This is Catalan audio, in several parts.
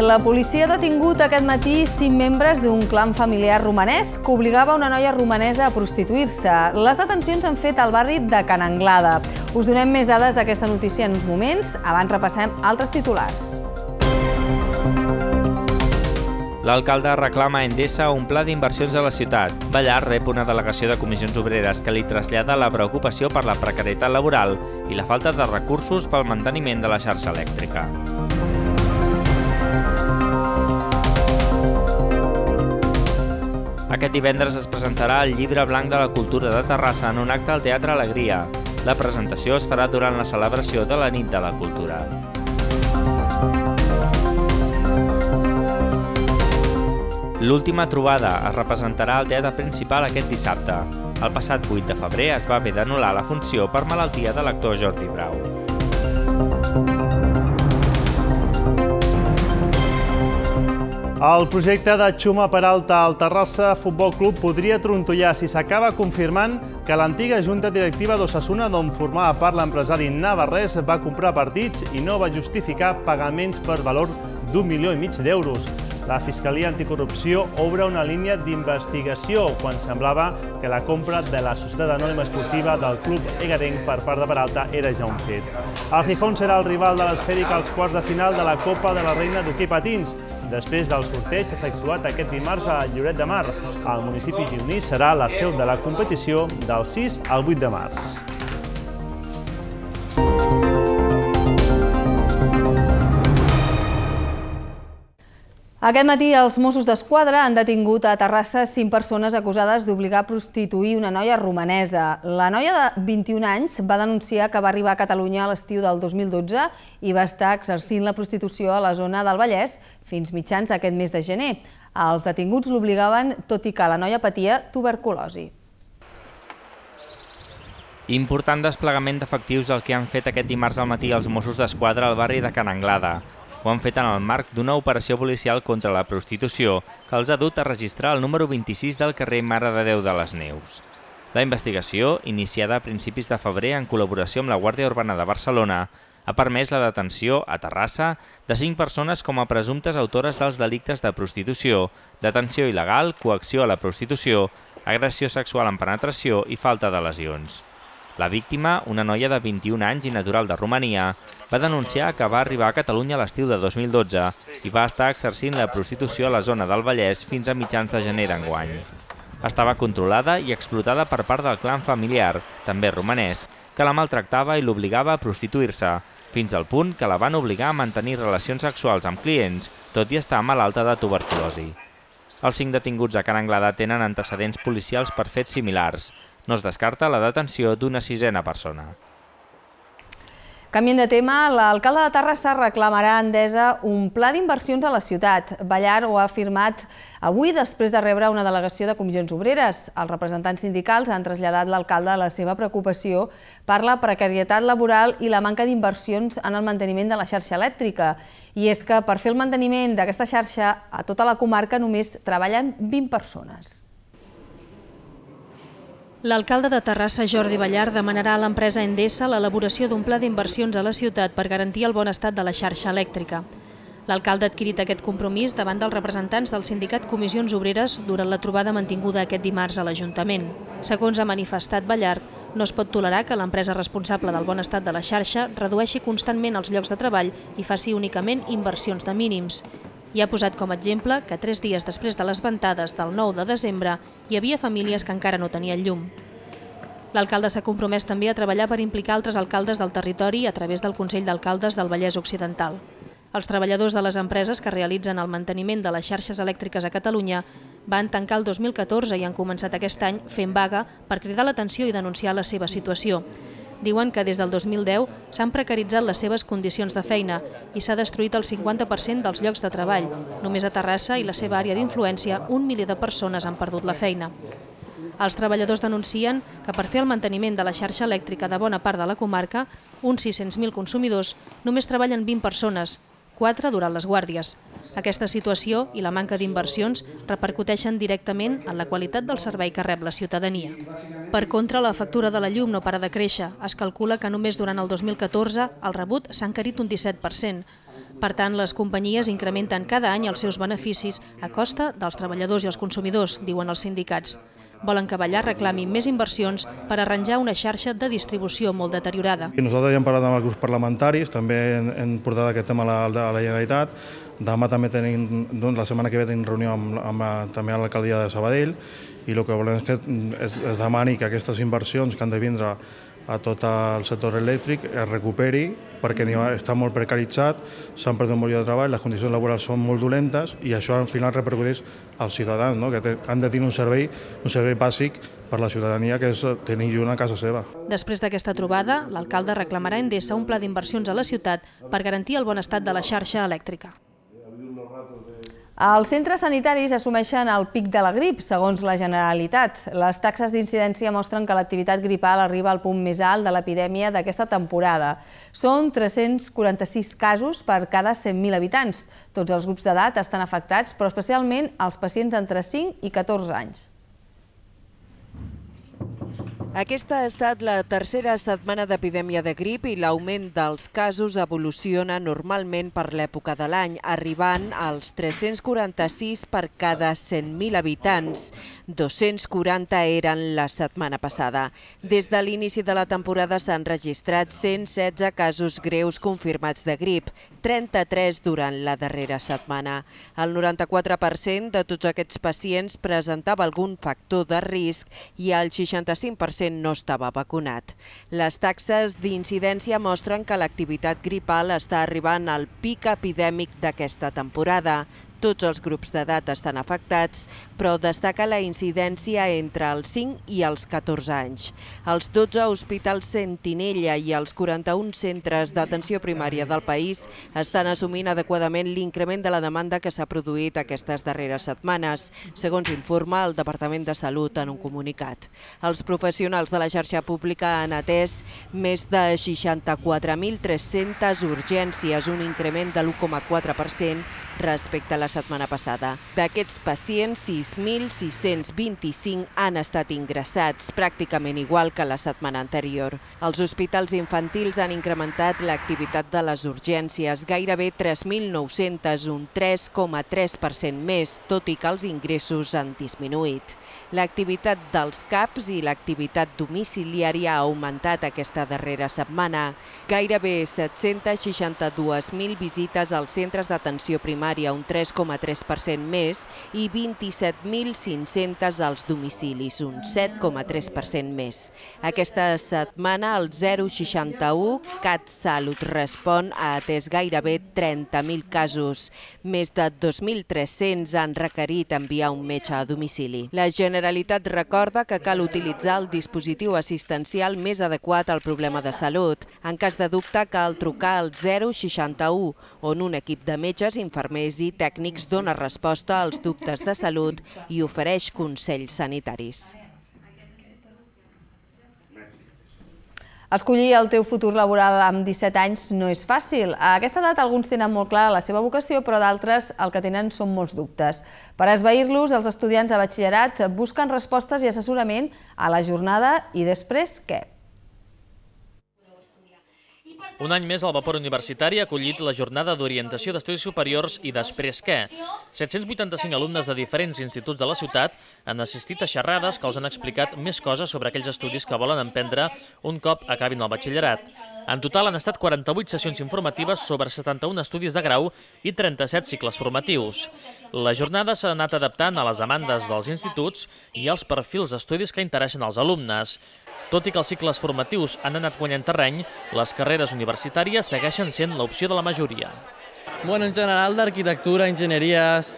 la policia ha detingut aquest matí cinc membres d'un clan familiar romanès que obligava una noia romanesa a prostituir-se. Les detencions han fet al barri de Can Anglada. Us donem més dades d'aquesta notícia en uns moments. Abans repassem altres titulars. L'alcalde reclama a Endesa un pla d'inversions a la ciutat. Ballar rep una delegació de comissions obreres que li trasllada la preocupació per la precarietat laboral i la falta de recursos pel manteniment de la xarxa elèctrica. Aquest divendres es presentarà el llibre blanc de la cultura de Terrassa en un acte al Teatre Alegria. La presentació es farà durant la celebració de la Nit de la Cultura. L'última trobada es representarà al Teatre Principal aquest dissabte. El passat 8 de febrer es va haver d'anul·lar la funció per malaltia de l'actor Jordi Brau. El projecte de Xuma Peralta al Terrassa Futbol Club podria trontollar si s'acaba confirmant que l'antiga junta directiva d'Ossassuna, d'on formava part l'empresari Navarrés, va comprar partits i no va justificar pagaments per valor d'un milió i mig d'euros. La Fiscalia Anticorrupció obre una línia d'investigació quan semblava que la compra de la Societat Anònima Esportiva del Club Egarenc per part de Peralta era ja un fet. El Gijón serà el rival de l'esfèric als quarts de final de la Copa de la Reina d'Hockey Patins després del sorteig efectuat aquest dimarts a Lloret de Mar. El municipi gironí serà la seu de la competició del 6 al 8 de març. Aquest matí els Mossos d'Esquadra han detingut a Terrassa cinc persones acusades d'obligar a prostituir una noia romanesa. La noia de 21 anys va denunciar que va arribar a Catalunya a l'estiu del 2012 i va estar exercint la prostitució a la zona del Vallès fins mitjans d'aquest mes de gener. Els detinguts l'obligaven, tot i que la noia patia tuberculosi. Important desplegament d'efectius el que han fet aquest dimarts al matí els Mossos d'Esquadra al barri de Can Anglada. Ho han fet en el marc d'una operació policial contra la prostitució que els ha dut a registrar el número 26 del carrer Mare de Déu de les Neus. La investigació, iniciada a principis de febrer en col·laboració amb la Guàrdia Urbana de Barcelona, ha permès la detenció a Terrassa de cinc persones com a presumptes autores dels delictes de prostitució, detenció il·legal, coacció a la prostitució, agressió sexual en penetració i falta de lesions. La víctima, una noia de 21 anys i natural de Romania, va denunciar que va arribar a Catalunya a l'estiu de 2012 i va estar exercint la prostitució a la zona del Vallès fins a mitjans de gener d'enguany. Estava controlada i explotada per part del clan familiar, també romanès, que la maltractava i l'obligava a prostituir-se, fins al punt que la van obligar a mantenir relacions sexuals amb clients, tot i estar malalta de tuberculosi. Els cinc detinguts a Can Anglada tenen antecedents policials per fets similars, no es descarta la detenció d'una sisena persona. Canviem de tema, l'alcalde de Terrassa reclamarà a Endesa un pla d'inversions a la ciutat. Ballar ho ha afirmat avui després de rebre una delegació de comissions obreres. Els representants sindicals han traslladat l'alcalde la seva preocupació per la precarietat laboral i la manca d'inversions en el manteniment de la xarxa elèctrica. I és que per fer el manteniment d'aquesta xarxa a tota la comarca només treballen 20 persones. L'alcalde de Terrassa, Jordi Ballar, demanarà a l'empresa Endesa l'elaboració d'un pla d'inversions a la ciutat per garantir el bon estat de la xarxa elèctrica. L'alcalde ha adquirit aquest compromís davant dels representants del sindicat Comissions Obreres durant la trobada mantinguda aquest dimarts a l'Ajuntament. Segons ha manifestat Ballar, no es pot tolerar que l'empresa responsable del bon estat de la xarxa redueixi constantment els llocs de treball i faci únicament inversions de mínims. I ha posat com a exemple que tres dies després de les ventades del 9 de desembre hi havia famílies que encara no tenien llum. L'alcalde s'ha compromès també a treballar per implicar altres alcaldes del territori a través del Consell d'Alcaldes del Vallès Occidental. Els treballadors de les empreses que realitzen el manteniment de les xarxes elèctriques a Catalunya van tancar el 2014 i han començat aquest any fent vaga per cridar l'atenció i denunciar la seva situació diuen que des del 2010 s'han precaritzat les seves condicions de feina i s'ha destruït el 50% dels llocs de treball. Només a Terrassa i la seva àrea d'influència, un miler de persones han perdut la feina. Els treballadors denuncien que per fer el manteniment de la xarxa elèctrica de bona part de la comarca, uns 600.000 consumidors, només treballen 20 persones, 4 durant les guàrdies. Aquesta situació i la manca d'inversions repercuteixen directament en la qualitat del servei que rep la ciutadania. Per contra, la factura de la llum no para de créixer. Es calcula que només durant el 2014 el rebut s'ha encarit un 17%. Per tant, les companyies incrementen cada any els seus beneficis a costa dels treballadors i els consumidors, diuen els sindicats volen que Ballar reclami més inversions per arranjar una xarxa de distribució molt deteriorada. Nosaltres ja hem parlat amb els grups parlamentaris, també hem portat aquest tema a la, a la Generalitat, Demà també tenim, doncs, la setmana que ve tenim reunió amb, amb també l'alcaldia de Sabadell i el que volem és que es, es demani que aquestes inversions que han de vindre a tot el sector elèctric es recuperi perquè està molt precaritzat, s'han perdut molt de treball, les condicions laborals són molt dolentes i això al final repercuteix als ciutadans, no? que han de tenir un servei, un servei bàsic per la ciutadania, que és tenir llum a casa seva. Després d'aquesta trobada, l'alcalde reclamarà Endesa un pla d'inversions a la ciutat per garantir el bon estat de la xarxa elèctrica. Els centres sanitaris assumeixen el pic de la grip, segons la Generalitat. Les taxes d'incidència mostren que l'activitat gripal arriba al punt més alt de l'epidèmia d'aquesta temporada. Són 346 casos per cada 100.000 habitants. Tots els grups d'edat estan afectats, però especialment els pacients entre 5 i 14 anys. Aquesta ha estat la tercera setmana d'epidèmia de grip i l'augment dels casos evoluciona normalment per l'època de l'any, arribant als 346 per cada 100.000 habitants. 240 eren la setmana passada. Des de l'inici de la temporada s'han registrat 116 casos greus confirmats de grip, 33 durant la darrera setmana. El 94% de tots aquests pacients presentava algun factor de risc i el 65% 100% no estava vacunat. Les taxes d'incidència mostren que l'activitat gripal està arribant al pic epidèmic d'aquesta temporada, tots els grups d'edat estan afectats, però destaca la incidència entre els 5 i els 14 anys. Els 12 hospitals Sentinella i els 41 centres d'atenció primària del país estan assumint adequadament l'increment de la demanda que s'ha produït aquestes darreres setmanes, segons informa el Departament de Salut en un comunicat. Els professionals de la xarxa pública han atès més de 64.300 urgències, un increment de l'1,4% respecte a la setmana passada. D'aquests pacients, 6.625 han estat ingressats, pràcticament igual que la setmana anterior. Els hospitals infantils han incrementat l'activitat de les urgències, gairebé 3.900, un 3,3% més, tot i que els ingressos han disminuït. L'activitat dels CAPs i l'activitat domiciliària ha augmentat aquesta darrera setmana. Gairebé 762.000 visites als centres d'atenció primària primària un 3,3% més i 27.500 als domicilis, un 7,3% més. Aquesta setmana el 061 CatSalut respon a atès gairebé 30.000 casos. Més de 2.300 han requerit enviar un metge a domicili. La Generalitat recorda que cal utilitzar el dispositiu assistencial més adequat al problema de salut. En cas de dubte cal trucar al 061 on un equip de metges, infermers i tècnics dona resposta als dubtes de salut i ofereix consells sanitaris. Escollir el teu futur laboral amb 17 anys no és fàcil. A aquesta edat alguns tenen molt clara la seva vocació, però d'altres el que tenen són molts dubtes. Per esvair-los, els estudiants de batxillerat busquen respostes i assessorament a la jornada i després què? Un any més, el vapor universitari ha acollit la jornada d'orientació d'estudis superiors i després què? 785 alumnes de diferents instituts de la ciutat han assistit a xerrades que els han explicat més coses sobre aquells estudis que volen emprendre un cop acabin el batxillerat. En total han estat 48 sessions informatives sobre 71 estudis de grau i 37 cicles formatius. La jornada s'ha anat adaptant a les demandes dels instituts i als perfils d'estudis que interessen als alumnes. Tot i que els cicles formatius han anat guanyant terreny, les carreres universitàries segueixen sent l'opció de la majoria. Bueno, en general d'arquitectura, enginyeries,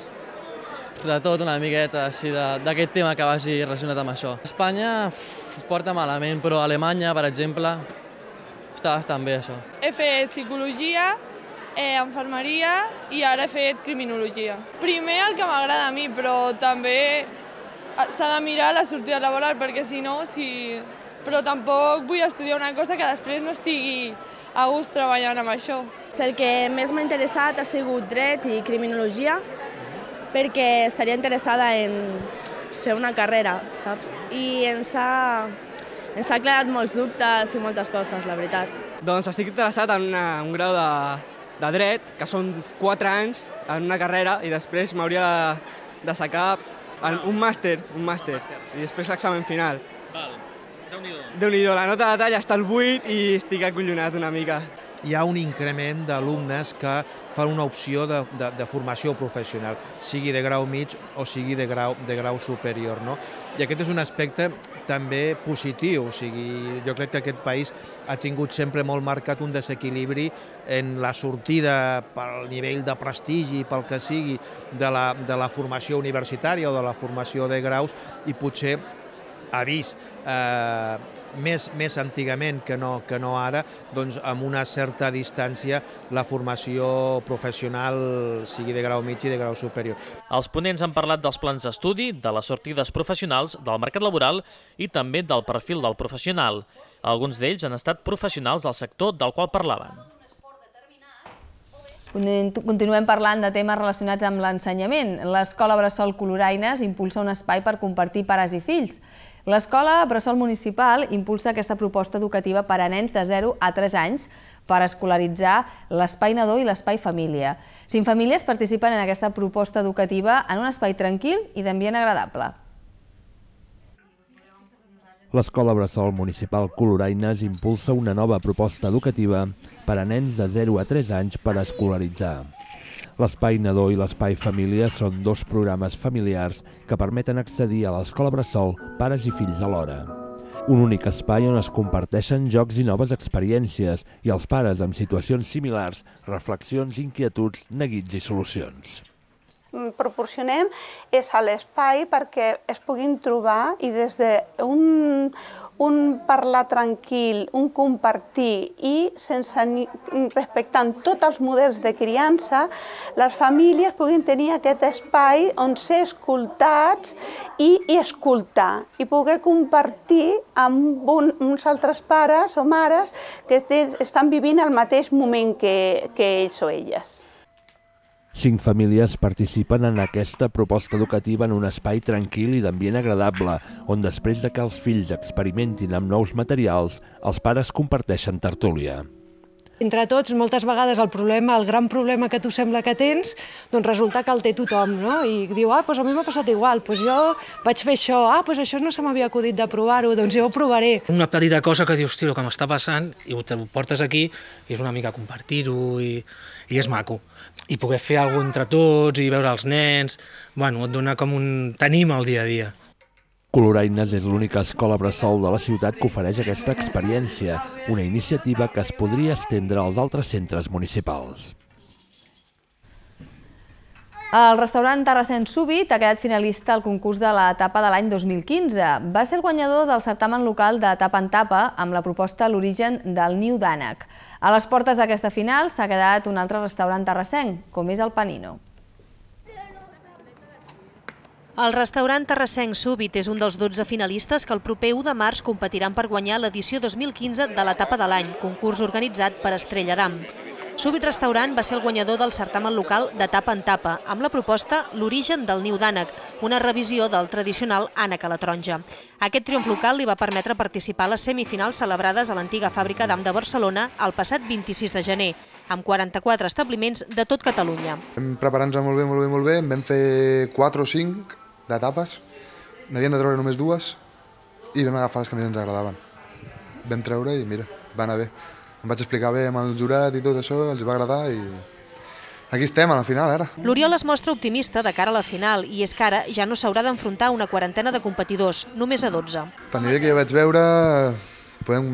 de tot una miqueta, així, d'aquest tema que vagi relacionat amb això. Espanya es porta malament, però Alemanya, per exemple, està bastant bé això. He fet psicologia, eh, enfermeria i ara he fet criminologia. Primer el que m'agrada a mi, però també eh, s'ha de mirar la sortida laboral, perquè si no, si però tampoc vull estudiar una cosa que després no estigui a gust treballant amb això. El que més m'ha interessat ha sigut dret i criminologia, perquè estaria interessada en fer una carrera, saps? I ens ha, ens ha aclarat molts dubtes i moltes coses, la veritat. Doncs estic interessat en una, un grau de, de dret, que són 4 anys en una carrera i després m'hauria de, de sacar en un màster, un màster, i després l'examen final. Val déu nhi la nota de tall està al 8 i estic acollonat una mica. Hi ha un increment d'alumnes que fan una opció de, de, de formació professional, sigui de grau mig o sigui de grau, de grau superior. No? I aquest és un aspecte també positiu, o sigui, jo crec que aquest país ha tingut sempre molt marcat un desequilibri en la sortida pel nivell de prestigi, pel que sigui, de la, de la formació universitària o de la formació de graus i potser ha vist eh, més, més antigament que no, que no ara, doncs amb una certa distància la formació professional sigui de grau mig i de grau superior. Els ponents han parlat dels plans d'estudi, de les sortides professionals, del mercat laboral i també del perfil del professional. Alguns d'ells han estat professionals del sector del qual parlaven. Continuem parlant de temes relacionats amb l'ensenyament. L'Escola Bressol Coloraines impulsa un espai per compartir pares i fills. L'escola Bressol Municipal impulsa aquesta proposta educativa per a nens de 0 a 3 anys per escolaritzar l'espai nadó i l'espai família. Cinc famílies participen en aquesta proposta educativa en un espai tranquil i d'ambient agradable. L'Escola Bressol Municipal Coloraines impulsa una nova proposta educativa per a nens de 0 a 3 anys per escolaritzar. L'Espai Nadó i l'Espai Família són dos programes familiars que permeten accedir a l'escola bressol pares i fills alhora. Un únic espai on es comparteixen jocs i noves experiències i els pares amb situacions similars, reflexions, inquietuds, neguits i solucions. Mm, proporcionem és a l'espai perquè es puguin trobar i des d'un un parlar tranquil, un compartir i sense, respectant tots els models de criança, les famílies puguin tenir aquest espai on ser escoltats i, i escoltar i poder compartir amb un, uns altres pares o mares que estan vivint el mateix moment que, que ells o elles. Cinc famílies participen en aquesta proposta educativa en un espai tranquil i d'ambient agradable, on després de que els fills experimentin amb nous materials, els pares comparteixen tertúlia. Entre tots, moltes vegades el problema, el gran problema que tu sembla que tens, doncs resulta que el té tothom, no? I diu, ah, doncs a mi m'ha passat igual, doncs jo vaig fer això, ah, doncs això no se m'havia acudit de provar-ho, doncs jo ho provaré. Una petita cosa que dius, tio, que m'està passant, i ho portes aquí, i és una mica compartir-ho, i, i és maco i poder fer alguna entre tots i veure els nens, bueno, et dona com un... tenim el dia a dia. Coloraines és l'única escola bressol de la ciutat que ofereix aquesta experiència, una iniciativa que es podria estendre als altres centres municipals. El restaurant Terrassent Súbit ha quedat finalista al concurs de l'etapa de l'any 2015. Va ser el guanyador del certamen local de Tapa en Tapa amb la proposta L'origen del niu d'ànec. A les portes d'aquesta final s'ha quedat un altre restaurant terrassenc, com és el Panino. El restaurant Terrassenc Súbit és un dels 12 finalistes que el proper 1 de març competiran per guanyar l'edició 2015 de l'etapa de l'any, concurs organitzat per Estrella d'Am. Súbit Restaurant va ser el guanyador del certamen local de tapa en tapa, amb la proposta L'origen del niu d'ànec, una revisió del tradicional ànec a la taronja. Aquest triomf local li va permetre participar a les semifinals celebrades a l'antiga fàbrica d'Am de Barcelona el passat 26 de gener, amb 44 establiments de tot Catalunya. Vam preparar-nos molt bé, molt bé, molt bé. vam fer 4 o 5 de tapes, n'havien de treure només dues i vam agafar les que més ens agradaven. Vam treure i mira, va anar bé. Em vaig explicar bé amb el jurat i tot això, els va agradar i aquí estem, a la final, ara. L'Oriol es mostra optimista de cara a la final i és que ara ja no s'haurà d'enfrontar una quarantena de competidors, només a 12. Per nivell que jo vaig veure, podem,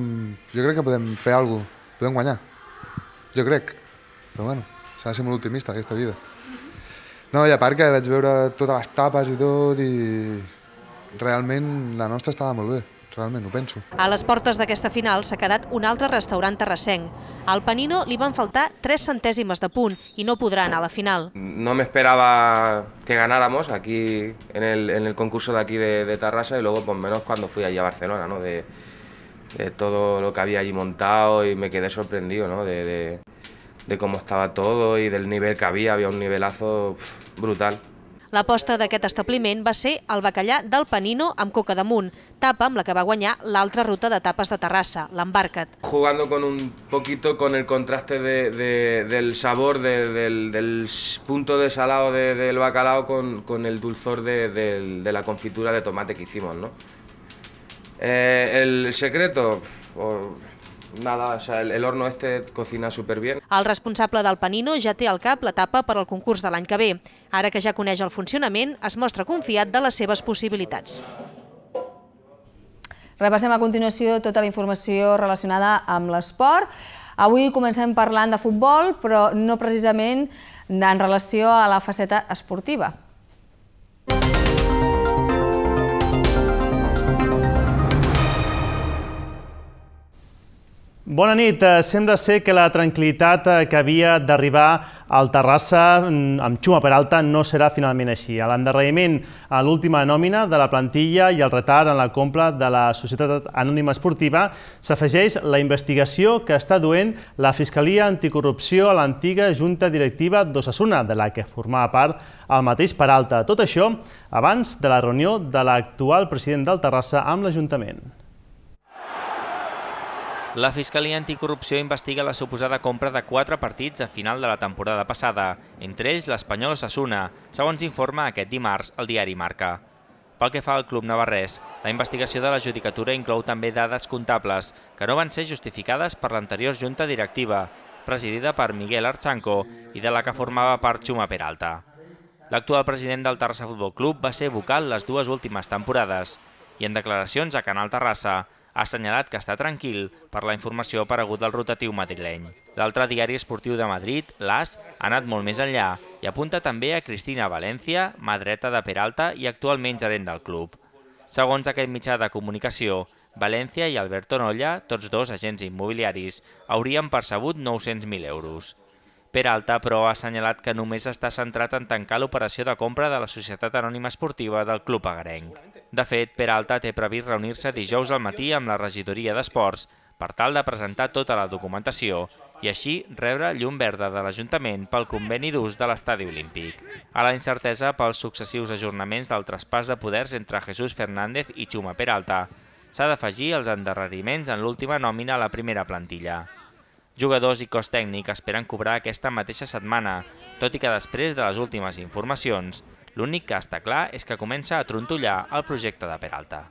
jo crec que podem fer alguna cosa, podem guanyar. Jo crec, però bueno, s'ha de ser molt optimista aquesta vida. No, i a part que vaig veure totes les tapes i tot i realment la nostra estava molt bé realment ho penso. A les portes d'aquesta final s'ha quedat un altre restaurant terrassenc. Al Panino li van faltar 3 centèsimes de punt i no podrà anar a la final. No me que ganáramos aquí en el, en el concurso de aquí de, de Tarrasa y luego pues menos cuando fui allí a Barcelona, ¿no? De, de todo lo que había allí montado y me quedé sorprendido, ¿no? De, de, de cómo estaba todo y del nivel que había, había un nivelazo pff, brutal. La de d'aquest establiment va ser el bacallà del Panino amb coca Munt, tapa amb la que va guanyar l'altra ruta de tapas de Terrassa, l'Embarcat. Jugando con un poquito con el contraste del sabor, del, punto de salado del bacalao con, con el dulzor de, la confitura de tomate que hicimos, ¿no? Eh, el secreto... Nada, o sea, el, horno este cocina súper bien. El responsable del Panino ja té al cap l'etapa per al concurs de l'any que ve. Ara que ja coneix el funcionament, es mostra confiat de les seves possibilitats. Repassem a continuació tota la informació relacionada amb l'esport. Avui comencem parlant de futbol, però no precisament en relació a la faceta esportiva. Música Bona nit. Eh, sembla ser que la tranquil·litat eh, que havia d'arribar al Terrassa mm, amb Xuma Peralta no serà finalment així. L'endarreriment a l'última nòmina de la plantilla i el retard en la compra de la Societat Anònima Esportiva s'afegeix la investigació que està duent la Fiscalia Anticorrupció a l'antiga Junta Directiva d'Ossassuna, de la que formava part el mateix Peralta. Tot això abans de la reunió de l'actual president del Terrassa amb l'Ajuntament. La Fiscalia Anticorrupció investiga la suposada compra de quatre partits a final de la temporada passada, entre ells l'Espanyol Sassuna, segons informa aquest dimarts el diari Marca. Pel que fa al club Navarrés, la investigació de la judicatura inclou també dades comptables que no van ser justificades per l'anterior junta directiva, presidida per Miguel Archanco i de la que formava part Xuma Peralta. L'actual president del Terrassa Futbol Club va ser vocal les dues últimes temporades i en declaracions a Canal Terrassa ha assenyalat que està tranquil per la informació aparegut del rotatiu madrileny. L'altre diari esportiu de Madrid, l'AS, ha anat molt més enllà i apunta també a Cristina València, madreta de Peralta i actualment gerent del club. Segons aquest mitjà de comunicació, València i Alberto Nolla, tots dos agents immobiliaris, haurien percebut 900.000 euros. Peralta, però, ha assenyalat que només està centrat en tancar l'operació de compra de la Societat Anònima Esportiva del Club Agarenc. De fet, Peralta té previst reunir-se dijous al matí amb la regidoria d'Esports per tal de presentar tota la documentació i així rebre llum verda de l'Ajuntament pel conveni d'ús de l'estadi olímpic. A la incertesa pels successius ajornaments del traspàs de poders entre Jesús Fernández i Xuma Peralta, s'ha d'afegir els endarreriments en l'última nòmina a la primera plantilla. Jugadors i cos tècnic esperen cobrar aquesta mateixa setmana, tot i que després de les últimes informacions, l'únic que està clar és que comença a trontollar el projecte de Peralta.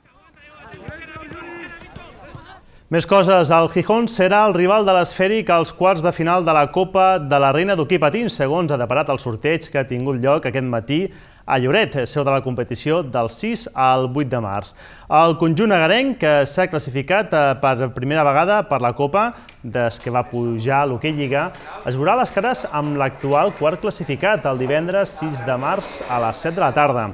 Més coses, el Gijón serà el rival de l'esfèric als quarts de final de la Copa de la Reina d'Hockey Patins, segons ha deparat el sorteig que ha tingut lloc aquest matí a Lloret, seu de la competició del 6 al 8 de març. El conjunt agarenc, que s'ha classificat eh, per primera vegada per la Copa, des que va pujar l'Hockey Lliga, es veurà les cares amb l'actual quart classificat el divendres 6 de març a les 7 de la tarda.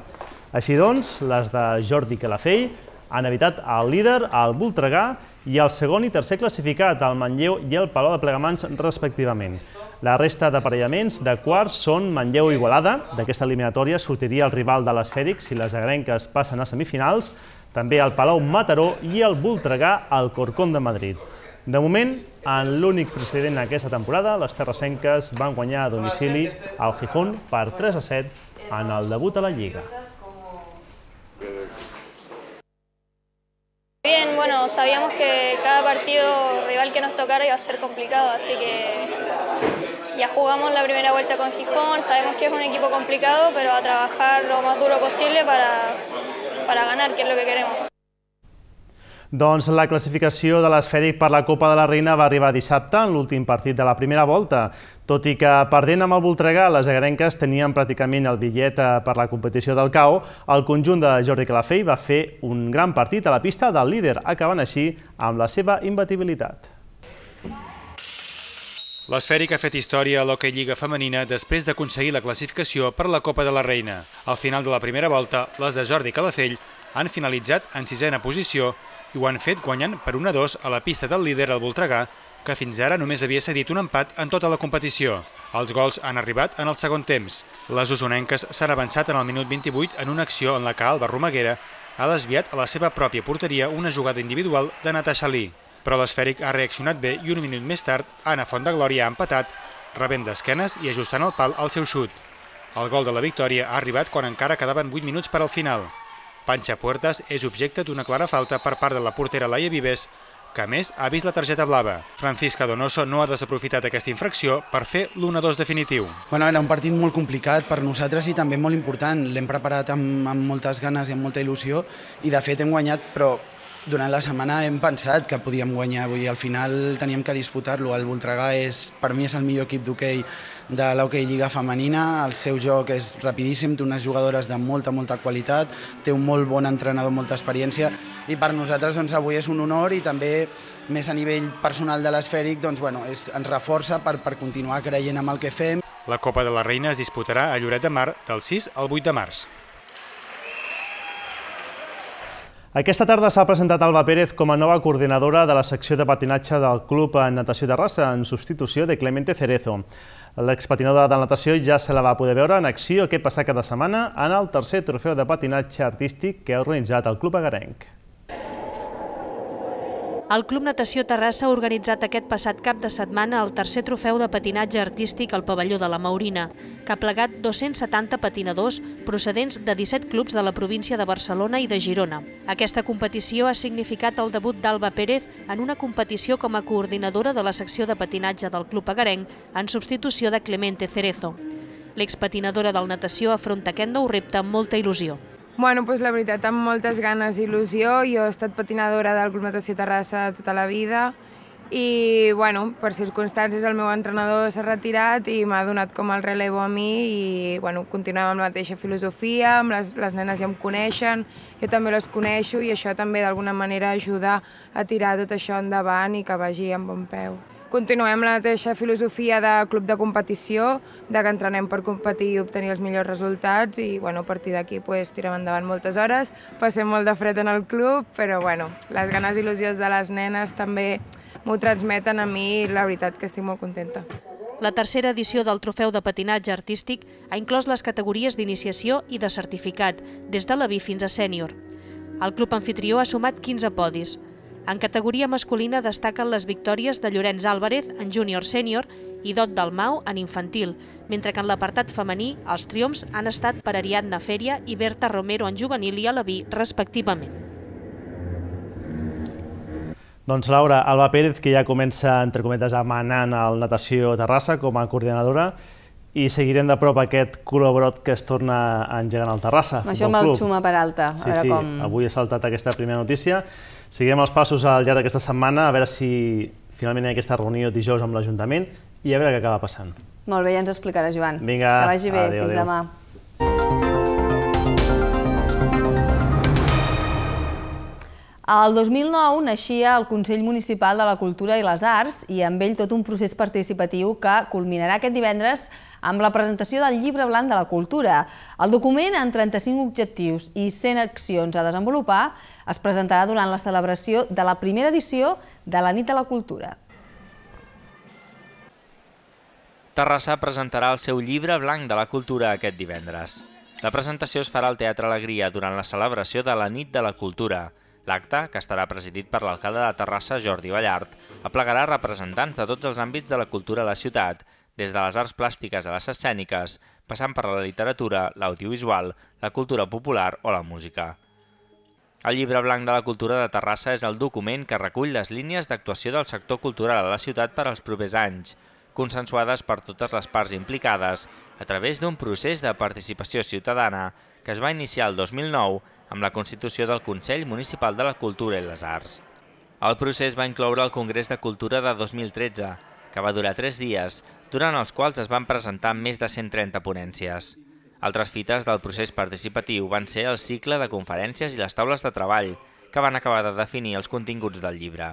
Així doncs, les de Jordi Calafell han evitat el líder, el Voltregà, i el segon i tercer classificat, el Manlleu i el Palau de Plegamans, respectivament. La resta d'aparellaments de quarts són Manlleu i Igualada. D'aquesta eliminatòria sortiria el rival de l'Esfèric si les agrenques passen a semifinals, també el Palau Mataró i el Voltregà al Corcón de Madrid. De moment, en l'únic precedent aquesta temporada, les terrassenques van guanyar a domicili al Gijón per 3 a 7 en el debut a la Lliga. sabíamos que cada partido rival que nos tocara iba a ser complicado, así que ya jugamos la primera vuelta con Gijón, sabemos que es un equipo complicado, pero a trabajar lo más duro posible para, para ganar, que es lo que queremos. Doncs la classificació de l'esfèric per la Copa de la Reina va arribar dissabte en l'últim partit de la primera volta. Tot i que perdent amb el Voltregà, les agarenques tenien pràcticament el bitllet eh, per la competició del CAO, el conjunt de Jordi Calafell va fer un gran partit a la pista del líder, acabant així amb la seva imbatibilitat. L'esfèric ha fet història a l'Hockey Lliga Femenina després d'aconseguir la classificació per la Copa de la Reina. Al final de la primera volta, les de Jordi Calafell han finalitzat en sisena posició i ho han fet guanyant per 1-2 a la pista del líder al Voltregà, que fins ara només havia cedit un empat en tota la competició. Els gols han arribat en el segon temps. Les usonenques s'han avançat en el minut 28 en una acció en la que Alba Romaguera ha desviat a la seva pròpia porteria una jugada individual de Natasha Lee. Però l'esfèric ha reaccionat bé i un minut més tard Anna Font de Glòria ha empatat, rebent d'esquenes i ajustant el pal al seu xut. El gol de la victòria ha arribat quan encara quedaven 8 minuts per al final. Panxa Puertas és objecte d'una clara falta per part de la portera Laia Vives, que a més ha vist la targeta blava. Francisca Donoso no ha desaprofitat aquesta infracció per fer l'1-2 definitiu. Bueno, era un partit molt complicat per nosaltres i també molt important. L'hem preparat amb, amb moltes ganes i amb molta il·lusió i de fet hem guanyat, però durant la setmana hem pensat que podíem guanyar, avui al final teníem que disputar-lo. El Voltregà és, per mi és el millor equip d'hoquei de l'hoquei Lliga Femenina, el seu joc és rapidíssim, té unes jugadores de molta, molta qualitat, té un molt bon entrenador, molta experiència, i per nosaltres doncs, avui és un honor i també més a nivell personal de l'esfèric doncs, bueno, és, ens reforça per, per continuar creient en el que fem. La Copa de la Reina es disputarà a Lloret de Mar del 6 al 8 de març. Aquesta tarda s'ha presentat Alba Pérez com a nova coordinadora de la secció de patinatge del Club en Natació de Rassa, en substitució de Clemente Cerezo. L'expatinadora de natació ja se la va poder veure en acció aquest passat cada setmana en el tercer trofeu de patinatge artístic que ha organitzat el Club Agarenc. El Club Natació Terrassa ha organitzat aquest passat cap de setmana el tercer trofeu de patinatge artístic al pavelló de la Maurina, que ha plegat 270 patinadors procedents de 17 clubs de la província de Barcelona i de Girona. Aquesta competició ha significat el debut d'Alba Pérez en una competició com a coordinadora de la secció de patinatge del Club Agarenc en substitució de Clemente Cerezo. L'expatinadora del natació afronta aquest nou repte amb molta il·lusió. Bueno, pues la veritat, amb moltes ganes i il·lusió. Jo he estat patinadora del Club Natació Terrassa tota la vida i bueno, per circumstàncies el meu entrenador s'ha retirat i m'ha donat com el relevo a mi i bueno, continuem amb la mateixa filosofia, amb les, les nenes ja em coneixen, jo també les coneixo i això també d'alguna manera ajuda a tirar tot això endavant i que vagi amb bon peu. Continuem la mateixa filosofia de club de competició, de que entrenem per competir i obtenir els millors resultats i bueno, a partir d'aquí pues, tirem endavant moltes hores, passem molt de fred en el club, però bueno, les ganes i il·lusions de les nenes també m'ho transmeten a mi i la veritat que estic molt contenta. La tercera edició del Trofeu de Patinatge Artístic ha inclòs les categories d'iniciació i de certificat, des de la B fins a sènior. El club anfitrió ha sumat 15 podis. En categoria masculina destaquen les victòries de Llorenç Álvarez en júnior-sènior i Dot del Mau en infantil, mentre que en l'apartat femení els triomps han estat per Ariadna Fèria i Berta Romero en juvenil i la B, respectivament. Doncs Laura, Alba Pérez, que ja comença, entre cometes, en al Natació Terrassa com a coordinadora, i seguirem de prop aquest brot que es torna a engegar al Terrassa. Això amb el Xuma alta. Sí, sí, com... avui ha saltat aquesta primera notícia. Seguirem els passos al llarg d'aquesta setmana, a veure si finalment hi ha aquesta reunió dijous amb l'Ajuntament i a veure què acaba passant. Molt bé, ja ens explicaràs, Joan. Vinga, que vagi bé. Adéu, Fins adéu. demà. El 2009 naixia el Consell Municipal de la Cultura i les Arts i amb ell tot un procés participatiu que culminarà aquest divendres amb la presentació del Llibre Blanc de la Cultura. El document, amb 35 objectius i 100 accions a desenvolupar, es presentarà durant la celebració de la primera edició de la Nit de la Cultura. Terrassa presentarà el seu Llibre Blanc de la Cultura aquest divendres. La presentació es farà al Teatre Alegria durant la celebració de la Nit de la Cultura, L'acte, que estarà presidit per l'alcalde de Terrassa, Jordi Ballart, aplegarà representants de tots els àmbits de la cultura a la ciutat, des de les arts plàstiques a les escèniques, passant per la literatura, l'audiovisual, la cultura popular o la música. El llibre blanc de la cultura de Terrassa és el document que recull les línies d'actuació del sector cultural a la ciutat per als propers anys, consensuades per totes les parts implicades a través d'un procés de participació ciutadana que es va iniciar el 2009 amb la constitució del Consell Municipal de la Cultura i les Arts. El procés va incloure el Congrés de Cultura de 2013, que va durar tres dies, durant els quals es van presentar més de 130 ponències. Altres fites del procés participatiu van ser el cicle de conferències i les taules de treball, que van acabar de definir els continguts del llibre.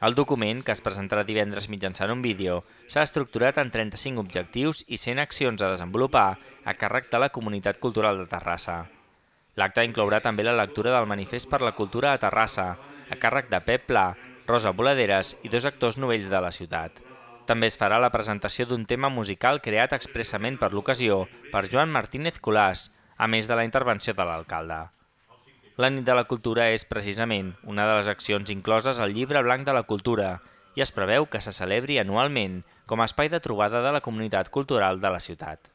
El document, que es presentarà divendres mitjançant un vídeo, s'ha estructurat en 35 objectius i 100 accions a desenvolupar a càrrec de la comunitat cultural de Terrassa. L'acte inclourà també la lectura del Manifest per la Cultura a Terrassa, a càrrec de Pep Pla, Rosa Boladeres i dos actors novells de la ciutat. També es farà la presentació d'un tema musical creat expressament per l'ocasió per Joan Martínez Colàs, a més de la intervenció de l'alcalde. La Nit de la Cultura és, precisament, una de les accions incloses al Llibre Blanc de la Cultura i es preveu que se celebri anualment com a espai de trobada de la comunitat cultural de la ciutat.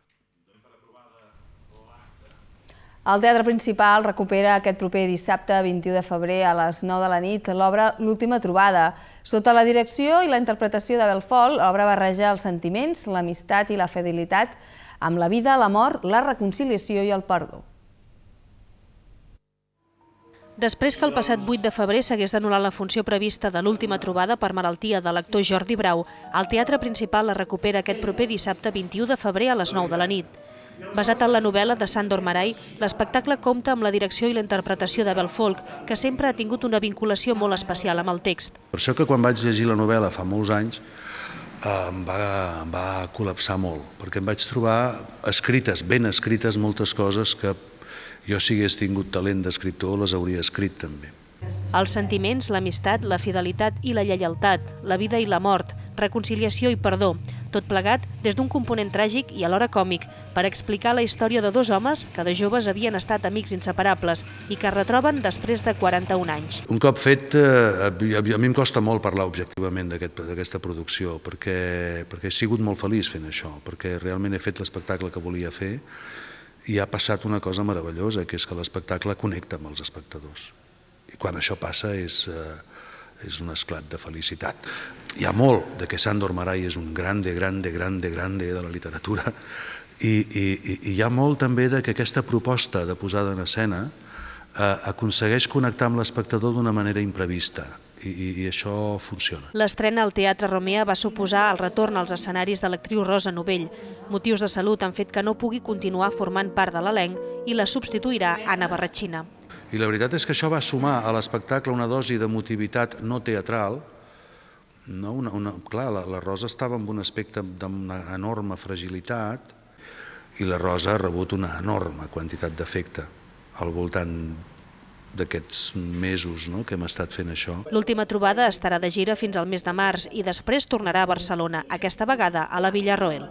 El Teatre Principal recupera aquest proper dissabte 21 de febrer a les 9 de la nit l'obra L'última trobada. Sota la direcció i la interpretació de Belfol, l'obra barreja els sentiments, l'amistat i la fidelitat amb la vida, la mort, la reconciliació i el perdó. Després que el passat 8 de febrer s'hagués d'anul·lar la funció prevista de l'última trobada per malaltia de l'actor Jordi Brau, el Teatre Principal la recupera aquest proper dissabte 21 de febrer a les 9 de la nit. Basat en la novel·la de Sandor Marai, l'espectacle compta amb la direcció i la interpretació de Belfolk, que sempre ha tingut una vinculació molt especial amb el text. Per això que quan vaig llegir la novel·la fa molts anys, eh, em va, em va col·lapsar molt, perquè em vaig trobar escrites, ben escrites, moltes coses que jo si hagués tingut talent d'escriptor les hauria escrit també. Els sentiments, l'amistat, la fidelitat i la lleialtat, la vida i la mort, reconciliació i perdó, tot plegat des d'un component tràgic i alhora còmic, per explicar la història de dos homes que de joves havien estat amics inseparables i que es retroben després de 41 anys. Un cop fet, eh, a mi em costa molt parlar objectivament d'aquesta aquest, producció, perquè, perquè he sigut molt feliç fent això, perquè realment he fet l'espectacle que volia fer i ha passat una cosa meravellosa, que és que l'espectacle connecta amb els espectadors. I quan això passa és... Eh, és un esclat de felicitat. Hi ha molt de que Sandor Marai és un grande, grande, grande, grande de la literatura i, i, i hi ha molt també de que aquesta proposta de posada en escena eh, aconsegueix connectar amb l'espectador d'una manera imprevista i, i això funciona. L'estrena al Teatre Romea va suposar el retorn als escenaris de l'actriu Rosa Novell. Motius de salut han fet que no pugui continuar formant part de l'elenc i la substituirà Anna Barratxina. I la veritat és que això va sumar a l'espectacle una dosi d'emotivitat no teatral. No? Una, clar, la, Rosa estava amb un aspecte d'una enorme fragilitat i la Rosa ha rebut una enorme quantitat d'efecte al voltant d'aquests mesos no, que hem estat fent això. L'última trobada estarà de gira fins al mes de març i després tornarà a Barcelona, aquesta vegada a la Villarroel.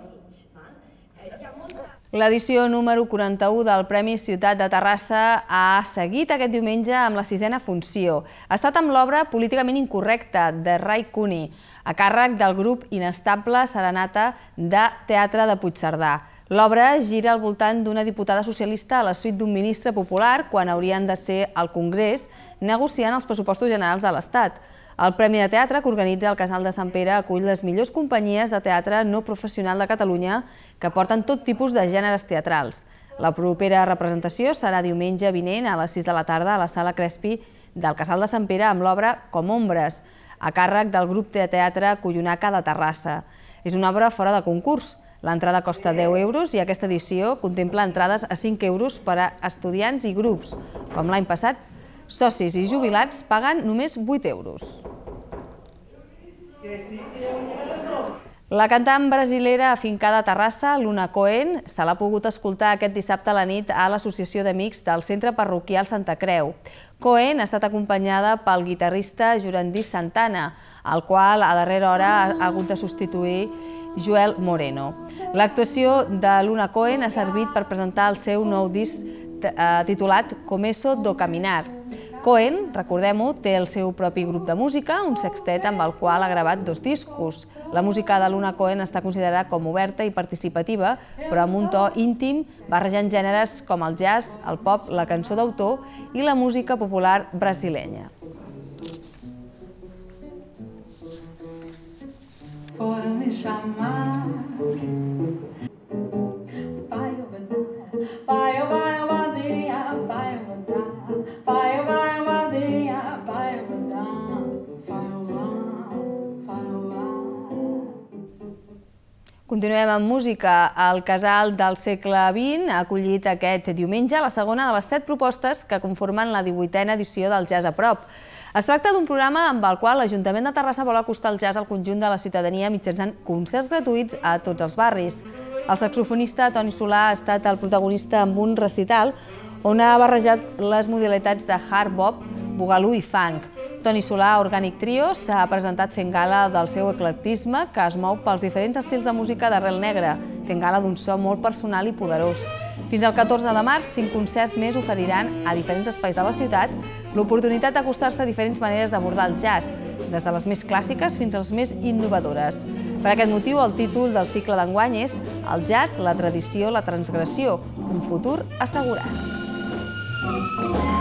L'edició número 41 del Premi Ciutat de Terrassa ha seguit aquest diumenge amb la sisena funció. Ha estat amb l'obra políticament incorrecta de Rai Cuny, a càrrec del grup Inestable Serenata de Teatre de Puigcerdà. L'obra gira al voltant d'una diputada socialista a la suite d'un ministre popular quan haurien de ser al Congrés negociant els pressupostos generals de l'Estat. El Premi de Teatre que organitza el Casal de Sant Pere acull les millors companyies de teatre no professional de Catalunya que porten tot tipus de gèneres teatrals. La propera representació serà diumenge vinent a les 6 de la tarda a la Sala Crespi del Casal de Sant Pere amb l'obra Com ombres, a càrrec del grup de teatre Collonaca de Terrassa. És una obra fora de concurs. L'entrada costa 10 euros i aquesta edició contempla entrades a 5 euros per a estudiants i grups, com l'any passat Socis i jubilats paguen només 8 euros. La cantant brasilera afincada a Terrassa, Luna Cohen, se l'ha pogut escoltar aquest dissabte a la nit a l'Associació d'Amics del Centre Parroquial Santa Creu. Cohen ha estat acompanyada pel guitarrista Jurandir Santana, el qual a darrera hora ha hagut de substituir Joel Moreno. L'actuació de Luna Cohen ha servit per presentar el seu nou disc eh, titulat Começo do Caminar, Cohen, recordem-ho, té el seu propi grup de música, un sextet amb el qual ha gravat dos discos. La música de Luna Cohen està considerada com oberta i participativa, però amb un to íntim, barrejant gèneres com el jazz, el pop, la cançó d'autor i la música popular brasilenya. Foram me chamar Pai, eu vou Pai, eu vou Continuem amb música. El Casal del segle XX ha acollit aquest diumenge la segona de les set propostes que conformen la 18a edició del Jazz a prop. Es tracta d'un programa amb el qual l'Ajuntament de Terrassa vol acostar el jazz al conjunt de la ciutadania mitjançant concerts gratuïts a tots els barris. El saxofonista Toni Solà ha estat el protagonista amb un recital on ha barrejat les modalitats de hard bop, bugalú i funk. Toni Solà, Organic Trio, s'ha presentat fent gala del seu eclectisme que es mou pels diferents estils de música d'arrel negra, fent gala d'un so molt personal i poderós. Fins al 14 de març, cinc concerts més oferiran a diferents espais de la ciutat l'oportunitat d'acostar-se a diferents maneres d'abordar el jazz, des de les més clàssiques fins a les més innovadores. Per aquest motiu, el títol del cicle d'enguany és El jazz, la tradició, la transgressió, un futur assegurat. Thank you.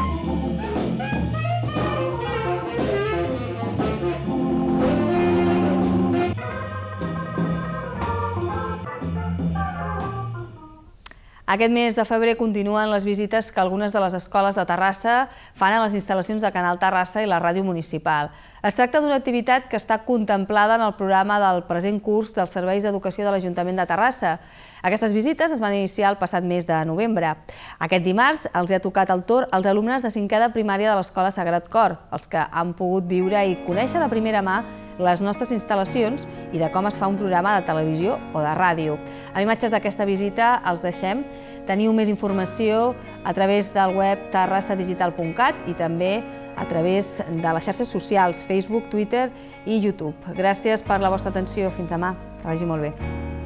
Aquest mes de febrer continuen les visites que algunes de les escoles de Terrassa fan a les instal·lacions de Canal Terrassa i la ràdio municipal. Es tracta d'una activitat que està contemplada en el programa del present curs dels Serveis d'Educació de l'Ajuntament de Terrassa. Aquestes visites es van iniciar el passat mes de novembre. Aquest dimarts els ha tocat el torn als alumnes de cinquè de primària de l'Escola Sagrat Cor, els que han pogut viure i conèixer de primera mà les nostres instal·lacions i de com es fa un programa de televisió o de ràdio. Amb imatges d'aquesta visita els deixem. Teniu més informació a través del web terrassadigital.cat i també a través de les xarxes socials, Facebook, Twitter i YouTube. Gràcies per la vostra atenció. Fins demà. Que vagi molt bé.